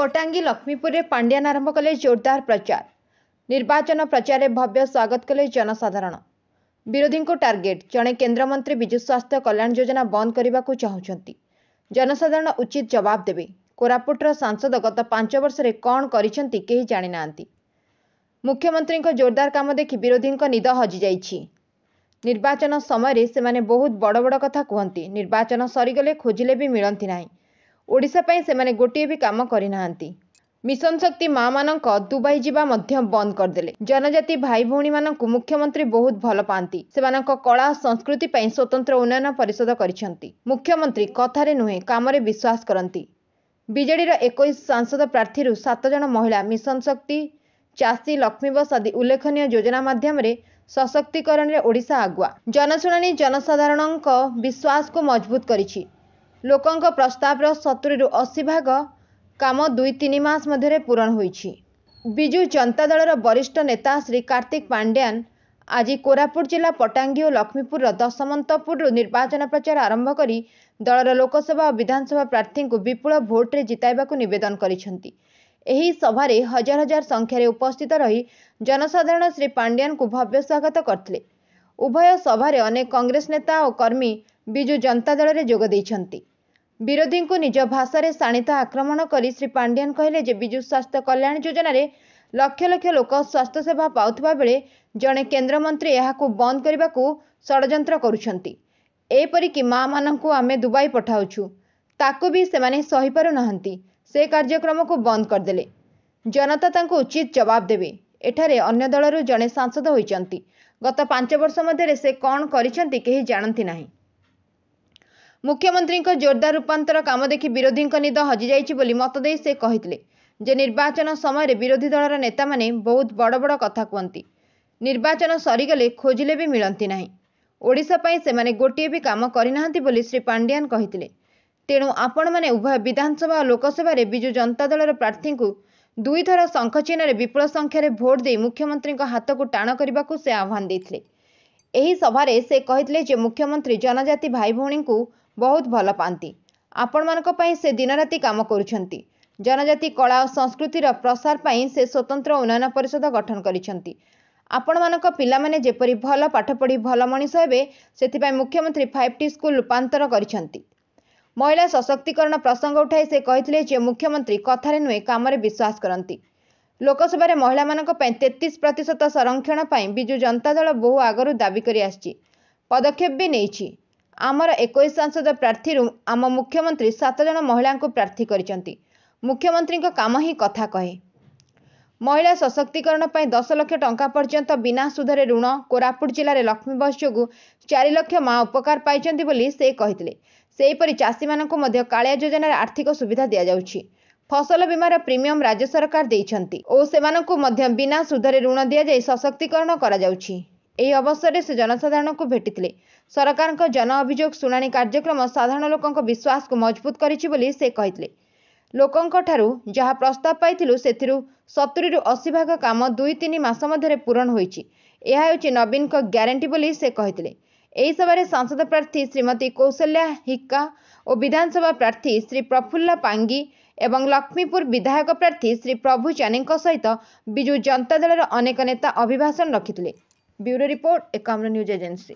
ପଟାଙ୍ଗୀ ଲକ୍ଷ୍ମୀପୁରରେ ପାଣ୍ଡିଆନ ଆରମ୍ଭ କଲେ ଜୋରଦାର ପ୍ରଚାର ନିର୍ବାଚନ ପ୍ରଚାରରେ ଭବ୍ୟ ସ୍ୱାଗତ କଲେ ଜନସାଧାରଣ ବିରୋଧୀଙ୍କୁ ଟାର୍ଗେଟ୍ ଜଣେ କେନ୍ଦ୍ରମନ୍ତ୍ରୀ ବିଜୁ ସ୍ୱାସ୍ଥ୍ୟ କଲ୍ୟାଣ ଯୋଜନା ବନ୍ଦ କରିବାକୁ ଚାହୁଁଛନ୍ତି ଜନସାଧାରଣ ଉଚିତ ଜବାବ ଦେବେ କୋରାପୁଟର ସାଂସଦ ଗତ ପାଞ୍ଚ ବର୍ଷରେ କ'ଣ କରିଛନ୍ତି କେହି ଜାଣିନାହାନ୍ତି ମୁଖ୍ୟମନ୍ତ୍ରୀଙ୍କ ଜୋରଦାର କାମ ଦେଖି ବିରୋଧୀଙ୍କ ନିଦ ହଜିଯାଇଛି ନିର୍ବାଚନ ସମୟରେ ସେମାନେ ବହୁତ ବଡ଼ ବଡ଼ କଥା କୁହନ୍ତି ନିର୍ବାଚନ ସରିଗଲେ ଖୋଜିଲେ ବି ମିଳନ୍ତି ନାହିଁ ଓଡ଼ିଶା ପାଇଁ ସେମାନେ ଗୋଟିଏ ବି କାମ କରିନାହାନ୍ତି ମିଶନ ଶକ୍ତି ମା'ମାନଙ୍କ ଦୁବାଇ ଯିବା ମଧ୍ୟ ବନ୍ଦ କରିଦେଲେ ଜନଜାତି ଭାଇ ଭଉଣୀମାନଙ୍କୁ ମୁଖ୍ୟମନ୍ତ୍ରୀ ବହୁତ ଭଲ ପାଆନ୍ତି ସେମାନଙ୍କ କଳା ସଂସ୍କୃତି ପାଇଁ ସ୍ୱତନ୍ତ୍ର ଉନ୍ନୟନ ପରିଷଦ କରିଛନ୍ତି ମୁଖ୍ୟମନ୍ତ୍ରୀ କଥାରେ ନୁହେଁ କାମରେ ବିଶ୍ୱାସ କରନ୍ତି ବିଜେଡ଼ିର ଏକୋଇଶ ସାଂସଦ ପ୍ରାର୍ଥୀରୁ ସାତ ଜଣ ମହିଳା ମିଶନ ଶକ୍ତି ଚାଷୀ ଲକ୍ଷ୍ମୀ ବସ୍ ଆଦି ଉଲ୍ଲେଖନୀୟ ଯୋଜନା ମାଧ୍ୟମରେ ସଶକ୍ତିକରଣରେ ଓଡ଼ିଶା ଆଗୁଆ ଜନଶୁଣାଣି ଜନସାଧାରଣଙ୍କ ବିଶ୍ୱାସକୁ ମଜବୁତ କରିଛି ଲୋକଙ୍କ ପ୍ରସ୍ତାବର ସତୁରିରୁ ଅଶୀ ଭାଗ କାମ ଦୁଇ ତିନି ମାସ ମଧ୍ୟରେ ପୂରଣ ହୋଇଛି ବିଜୁ ଜନତା ଦଳର ବରିଷ୍ଠ ନେତା ଶ୍ରୀ କାର୍ତ୍ତିକ ପାଣ୍ଡିଆନ ଆଜି କୋରାପୁଟ ଜିଲ୍ଲା ପଟାଙ୍ଗୀ ଓ ଲକ୍ଷ୍ମୀପୁରର ଦଶମନ୍ତପୁରରୁ ନିର୍ବାଚନ ପ୍ରଚାର ଆରମ୍ଭ କରି ଦଳର ଲୋକସଭା ଓ ବିଧାନସଭା ପ୍ରାର୍ଥୀଙ୍କୁ ବିପୁଳ ଭୋଟ୍ରେ ଜିତାଇବାକୁ ନିବେଦନ କରିଛନ୍ତି ଏହି ସଭାରେ ହଜାର ହଜାର ସଂଖ୍ୟାରେ ଉପସ୍ଥିତ ରହି ଜନସାଧାରଣ ଶ୍ରୀ ପାଣ୍ଡିଆନଙ୍କୁ ଭବ୍ୟ ସ୍ୱାଗତ କରିଥିଲେ ଉଭୟ ସଭାରେ ଅନେକ କଂଗ୍ରେସ ନେତା ଓ କର୍ମୀ ବିଜୁ ଜନତା ଦଳରେ ଯୋଗ ଦେଇଛନ୍ତି ବିରୋଧୀଙ୍କୁ ନିଜ ଭାଷାରେ ଶାଣିତ ଆକ୍ରମଣ କରି ଶ୍ରୀ ପାଣ୍ଡିଆନ କହିଲେ ଯେ ବିଜୁ ସ୍ୱାସ୍ଥ୍ୟ କଲ୍ୟାଣ ଯୋଜନାରେ ଲକ୍ଷ ଲକ୍ଷ ଲୋକ ସ୍ୱାସ୍ଥ୍ୟସେବା ପାଉଥିବା ବେଳେ ଜଣେ କେନ୍ଦ୍ରମନ୍ତ୍ରୀ ଏହାକୁ ବନ୍ଦ କରିବାକୁ ଷଡ଼ଯନ୍ତ୍ର କରୁଛନ୍ତି ଏପରିକି ମା'ମାନଙ୍କୁ ଆମେ ଦୁବାଇ ପଠାଉଛୁ ତାକୁ ବି ସେମାନେ ସହିପାରୁନାହାନ୍ତି ସେ କାର୍ଯ୍ୟକ୍ରମକୁ ବନ୍ଦ କରିଦେଲେ ଜନତା ତାଙ୍କୁ ଉଚିତ ଜବାବ ଦେବେ ଏଠାରେ ଅନ୍ୟ ଦଳରୁ ଜଣେ ସାଂସଦ ହୋଇଛନ୍ତି ଗତ ପାଞ୍ଚ ବର୍ଷ ମଧ୍ୟରେ ସେ କ'ଣ କରିଛନ୍ତି କେହି ଜାଣନ୍ତି ନାହିଁ ମୁଖ୍ୟମନ୍ତ୍ରୀଙ୍କ ଜୋରଦାର ରୂପାନ୍ତର କାମ ଦେଖି ବିରୋଧୀଙ୍କ ନିଦ ହଜିଯାଇଛି ବୋଲି ମତ ଦେଇ ସେ କହିଥିଲେ ଯେ ନିର୍ବାଚନ ସମୟରେ ବିରୋଧୀ ଦଳର ନେତାମାନେ ବହୁତ ବଡ଼ ବଡ଼ କଥା କୁହନ୍ତି ନିର୍ବାଚନ ସରିଗଲେ ଖୋଜିଲେ ବି ମିଳନ୍ତି ନାହିଁ ଓଡ଼ିଶା ପାଇଁ ସେମାନେ ଗୋଟିଏ ବି କାମ କରିନାହାନ୍ତି ବୋଲି ଶ୍ରୀ ପାଣ୍ଡିଆନ କହିଥିଲେ ତେଣୁ ଆପଣମାନେ ଉଭୟ ବିଧାନସଭା ଓ ଲୋକସଭାରେ ବିଜୁ ଜନତା ଦଳର ପ୍ରାର୍ଥୀଙ୍କୁ ଦୁଇଥର ଶଙ୍ଖ ଚିହ୍ନରେ ବିପୁଳ ସଂଖ୍ୟାରେ ଭୋଟ ଦେଇ ମୁଖ୍ୟମନ୍ତ୍ରୀଙ୍କ ହାତକୁ ଟାଣ କରିବାକୁ ସେ ଆହ୍ୱାନ ଦେଇଥିଲେ ଏହି ସଭାରେ ସେ କହିଥିଲେ ଯେ ମୁଖ୍ୟମନ୍ତ୍ରୀ ଜନଜାତି ଭାଇ ଭଉଣୀଙ୍କୁ ବହୁତ ଭଲ ପାଆନ୍ତି ଆପଣମାନଙ୍କ ପାଇଁ ସେ ଦିନରାତି କାମ କରୁଛନ୍ତି ଜନଜାତି କଳା ଓ ସଂସ୍କୃତିର ପ୍ରସାର ପାଇଁ ସେ ସ୍ୱତନ୍ତ୍ର ଉନ୍ନୟନ ପରିଷଦ ଗଠନ କରିଛନ୍ତି ଆପଣମାନଙ୍କ ପିଲାମାନେ ଯେପରି ଭଲ ପାଠ ପଢ଼ି ଭଲ ମଣିଷ ହେବେ ସେଥିପାଇଁ ମୁଖ୍ୟମନ୍ତ୍ରୀ ଫାଇଭ୍ ଟି ସ୍କୁଲ ରୂପାନ୍ତର କରିଛନ୍ତି ମହିଳା ସଶକ୍ତିକରଣ ପ୍ରସଙ୍ଗ ଉଠାଇ ସେ କହିଥିଲେ ଯେ ମୁଖ୍ୟମନ୍ତ୍ରୀ କଥାରେ ନୁହେଁ କାମରେ ବିଶ୍ୱାସ କରନ୍ତି ଲୋକସଭାରେ ମହିଳାମାନଙ୍କ ପାଇଁ ତେତିଶ ପ୍ରତିଶତ ସଂରକ୍ଷଣ ପାଇଁ ବିଜୁ ଜନତା ଦଳ ବହୁ ଆଗରୁ ଦାବି କରିଆସିଛି ପଦକ୍ଷେପ ବି ନେଇଛି ଆମର ଏକୋଇଶ ସାଂସଦ ପ୍ରାର୍ଥୀରୁ ଆମ ମୁଖ୍ୟମନ୍ତ୍ରୀ ସାତ ଜଣ ମହିଳାଙ୍କୁ ପ୍ରାର୍ଥୀ କରିଛନ୍ତି ମୁଖ୍ୟମନ୍ତ୍ରୀଙ୍କ କାମ ହିଁ କଥା କହେ ମହିଳା ସଶକ୍ତିକରଣ ପାଇଁ ଦଶ ଲକ୍ଷ ଟଙ୍କା ପର୍ଯ୍ୟନ୍ତ ବିନା ସୁଧରେ ଋଣ କୋରାପୁଟ ଜିଲ୍ଲାରେ ଲକ୍ଷ୍ମୀ ବସ୍ ଯୋଗୁଁ ଚାରି ଲକ୍ଷ ମା' ଉପକାର ପାଇଛନ୍ତି ବୋଲି ସେ କହିଥିଲେ ସେହିପରି ଚାଷୀମାନଙ୍କୁ ମଧ୍ୟ କାଳିଆ ଯୋଜନାରେ ଆର୍ଥିକ ସୁବିଧା ଦିଆଯାଉଛି ଫସଲ ବୀମାର ପ୍ରିମିୟମ ରାଜ୍ୟ ସରକାର ଦେଇଛନ୍ତି ଓ ସେମାନଙ୍କୁ ମଧ୍ୟ ବିନା ସୁଧରେ ଋଣ ଦିଆଯାଇ ସଶକ୍ତିକରଣ କରାଯାଉଛି ଏହି ଅବସରରେ ସେ ଜନସାଧାରଣଙ୍କୁ ଭେଟିଥିଲେ ସରକାରଙ୍କ ଜନଅଭିଯୋଗ ଶୁଣାଣି କାର୍ଯ୍ୟକ୍ରମ ସାଧାରଣ ଲୋକଙ୍କ ବିଶ୍ୱାସକୁ ମଜବୁତ କରିଛି ବୋଲି ସେ କହିଥିଲେ ଲୋକଙ୍କଠାରୁ ଯାହା ପ୍ରସ୍ତାବ ପାଇଥିଲୁ ସେଥିରୁ ସତୁରିରୁ ଅଶୀ ଭାଗ କାମ ଦୁଇ ତିନି ମାସ ମଧ୍ୟରେ ପୂରଣ ହୋଇଛି ଏହା ହେଉଛି ନବୀନଙ୍କ ଗ୍ୟାରେଣ୍ଟି ବୋଲି ସେ କହିଥିଲେ ଏହି ସଭାରେ ସାଂସଦ ପ୍ରାର୍ଥୀ ଶ୍ରୀମତୀ କୌଶଲ୍ୟା ହିକ୍କା ଓ ବିଧାନସଭା ପ୍ରାର୍ଥୀ ଶ୍ରୀ ପ୍ରଫୁଲ୍ଲ ପାଙ୍ଗି ଏବଂ ଲକ୍ଷ୍ମୀପୁର ବିଧାୟକ ପ୍ରାର୍ଥୀ ଶ୍ରୀ ପ୍ରଭୁ ଚାନିଙ୍କ ସହିତ ବିଜୁ ଜନତା ଦଳର ଅନେକ ନେତା ଅଭିଭାଷଣ ରଖିଥିଲେ Bureau Report, a Kamran news agency.